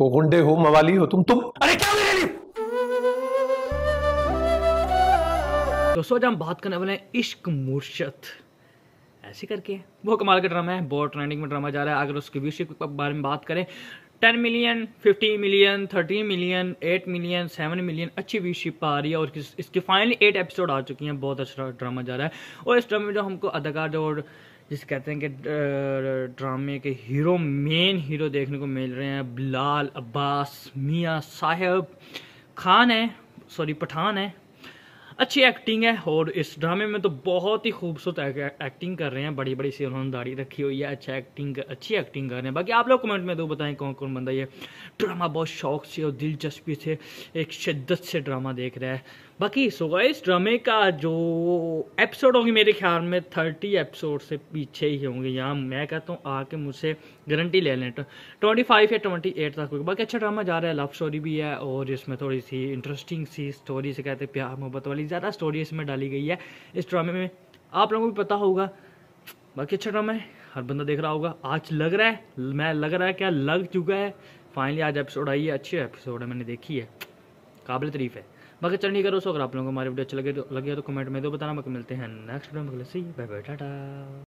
वो गुंडे हो मवाली हो तुम तुम अरे क्या मेरे लिए दोस्तों हम बात करने वाले हैं इश्क मुर्शद ऐसे करके वो कमाल का ड्रामा है बहुत ट्रेंडिंग में ड्रामा जा रहा है अगर उसके व्यू के बारे में बात करें ten million fifty million thirty million eight million seven million अच्छी व्यूशिप आ रही है और इसकी फाइनली एट एपिसोड आ चुकी हैं बहुत अच्छा ड्रामा जा रहा है और इस ड्रामे में जो हमको अदाकार जो जिसे कहते हैं कि ड्रामे के हीरो मेन हीरो देखने को मिल रहे हैं बिलाल अब्बास मियाँ साहेब खान है सॉरी पठान है अच्छी एक्टिंग है और इस ड्रामे में तो बहुत ही खूबसूरत एक्टिंग कर रहे हैं बड़ी बड़ी सी उन्होंने दाढ़ी रखी हुई है अच्छा एक्टिंग अच्छी एक्टिंग कर रहे हैं बाकी आप लोग कमेंट में दो तो बताएं कौन कौन बंदा ये ड्रामा बहुत शौक से और दिलचस्पी से एक शिद्दत से ड्रामा देख रहा है बाकी सोगा इस ड्रामे का जो एपिसोड होंगे मेरे ख्याल में थर्टी एपिसोड से पीछे ही होंगे यहाँ मैं कहता हूँ आके मुझसे गारंटी ले लें ट्वेंटी फाइव या ट्वेंटी एट तक बाकी अच्छा ड्रामा जा रहा है लव स्टोरी भी है और इसमें थोड़ी सी इंटरेस्टिंग सी स्टोरी से कहते हैं प्यार मोहब्बत वाली काफ़ी ज़्यादा स्टोरी इसमें डाली गई है इस ड्रामे में आप लोगों को भी पता होगा बाकी अच्छा ड्रामा है हर बंदा देख रहा होगा आज लग रहा है मैं लग रहा है क्या लग चुका है फाइनली आज एपिसोड आई है अच्छी एपिसोड है मैंने देखी है काबिल तरीफ है बाकी चल नहीं करो सो अगर आप लोगों को हमारे वीडियो अच्छी लगे तो लगे तो कमेंट में दो बताना बाकी मिलते हैं नेक्स्ट वीडियो में सही बाय बाय टाटा